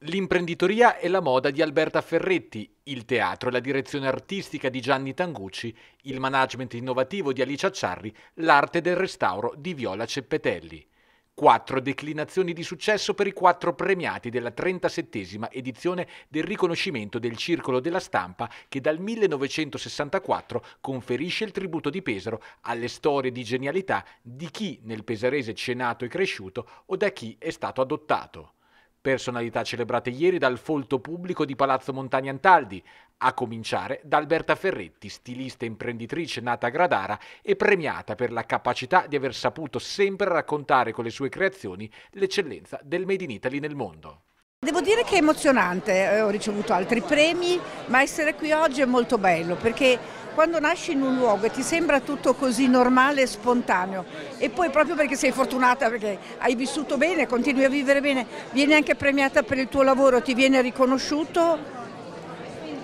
L'imprenditoria e la moda di Alberta Ferretti, il teatro e la direzione artistica di Gianni Tangucci, il management innovativo di Alicia Ciarri, l'arte del restauro di Viola Ceppetelli. Quattro declinazioni di successo per i quattro premiati della 37esima edizione del riconoscimento del Circolo della Stampa che dal 1964 conferisce il tributo di Pesaro alle storie di genialità di chi nel pesarese c'è nato e cresciuto o da chi è stato adottato personalità celebrate ieri dal folto pubblico di Palazzo Montagna Antaldi, a cominciare da Alberta Ferretti, stilista e imprenditrice nata a Gradara e premiata per la capacità di aver saputo sempre raccontare con le sue creazioni l'eccellenza del Made in Italy nel mondo. Devo dire che è emozionante, eh, ho ricevuto altri premi, ma essere qui oggi è molto bello perché quando nasci in un luogo e ti sembra tutto così normale e spontaneo e poi proprio perché sei fortunata, perché hai vissuto bene, continui a vivere bene, vieni anche premiata per il tuo lavoro, ti viene riconosciuto,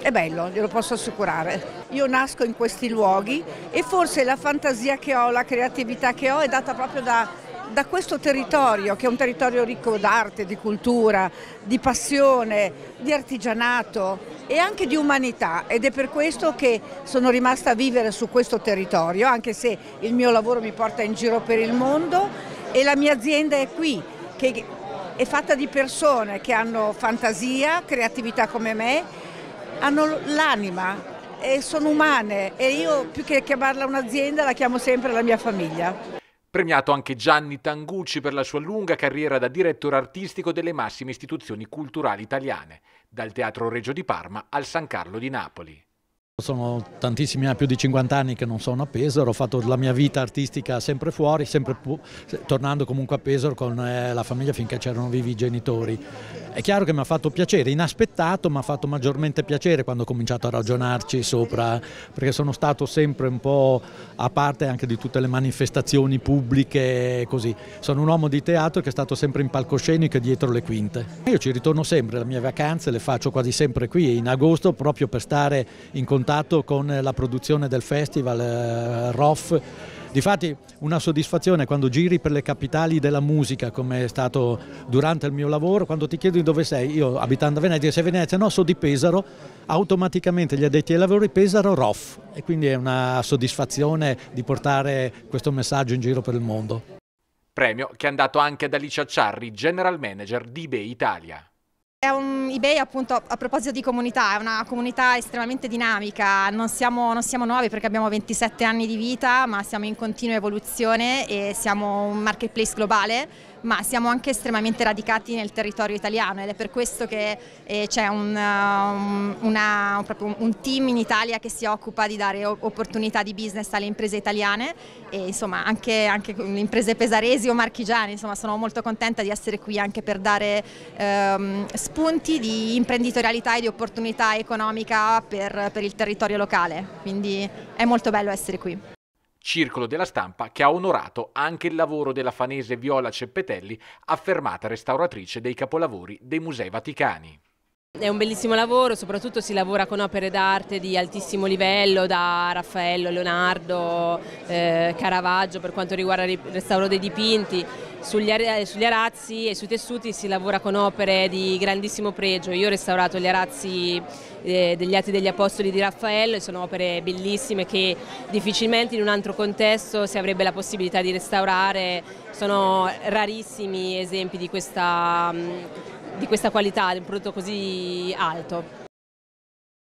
è bello, glielo posso assicurare. Io nasco in questi luoghi e forse la fantasia che ho, la creatività che ho è data proprio da, da questo territorio, che è un territorio ricco d'arte, di cultura, di passione, di artigianato e anche di umanità ed è per questo che sono rimasta a vivere su questo territorio, anche se il mio lavoro mi porta in giro per il mondo e la mia azienda è qui, che è fatta di persone che hanno fantasia, creatività come me, hanno l'anima e sono umane e io più che chiamarla un'azienda la chiamo sempre la mia famiglia. Premiato anche Gianni Tangucci per la sua lunga carriera da direttore artistico delle massime istituzioni culturali italiane, dal Teatro Reggio di Parma al San Carlo di Napoli. Sono tantissimi anni, più di 50 anni che non sono a Pesaro, ho fatto la mia vita artistica sempre fuori, sempre tornando comunque a Pesaro con eh, la famiglia finché c'erano vivi i genitori. È chiaro che mi ha fatto piacere, inaspettato, ma ha fatto maggiormente piacere quando ho cominciato a ragionarci sopra, perché sono stato sempre un po' a parte anche di tutte le manifestazioni pubbliche così. Sono un uomo di teatro che è stato sempre in palcoscenico dietro le quinte. Io ci ritorno sempre, le mie vacanze le faccio quasi sempre qui in agosto proprio per stare in contatto con la produzione del festival eh, ROF Difatti una soddisfazione quando giri per le capitali della musica come è stato durante il mio lavoro, quando ti chiedono dove sei, io abitando a Venezia, sei Venezia, no, sono di Pesaro, automaticamente gli addetti ai lavori Pesaro ROF e quindi è una soddisfazione di portare questo messaggio in giro per il mondo. Premio che è andato anche ad Alicia Ciarri, General Manager di eBay Italia eBay appunto a proposito di comunità, è una comunità estremamente dinamica, non siamo, non siamo, nuovi perché abbiamo 27 anni di vita ma siamo in continua evoluzione e siamo un marketplace globale ma siamo anche estremamente radicati nel territorio italiano ed è per questo che eh, c'è un, um, un, un, team in Italia che si occupa di dare opportunità di business alle imprese italiane e insomma anche, anche le imprese pesaresi o marchigiane, insomma sono molto contenta di essere qui anche per dare ehm, spazio spunti di imprenditorialità e di opportunità economica per, per il territorio locale, quindi è molto bello essere qui. Circolo della Stampa che ha onorato anche il lavoro della fanese Viola Ceppetelli, affermata restauratrice dei capolavori dei Musei Vaticani. È un bellissimo lavoro, soprattutto si lavora con opere d'arte di altissimo livello da Raffaello, Leonardo, eh, Caravaggio per quanto riguarda il restauro dei dipinti. Sugli, eh, sugli, arazzi e sui tessuti si lavora con opere di grandissimo pregio. Io ho restaurato gli arazzi eh, degli Atti degli Apostoli di Raffaello e sono opere bellissime che difficilmente in un altro contesto si avrebbe la possibilità di restaurare. Sono rarissimi esempi di questa... Mh, di questa qualità, di un prodotto così alto.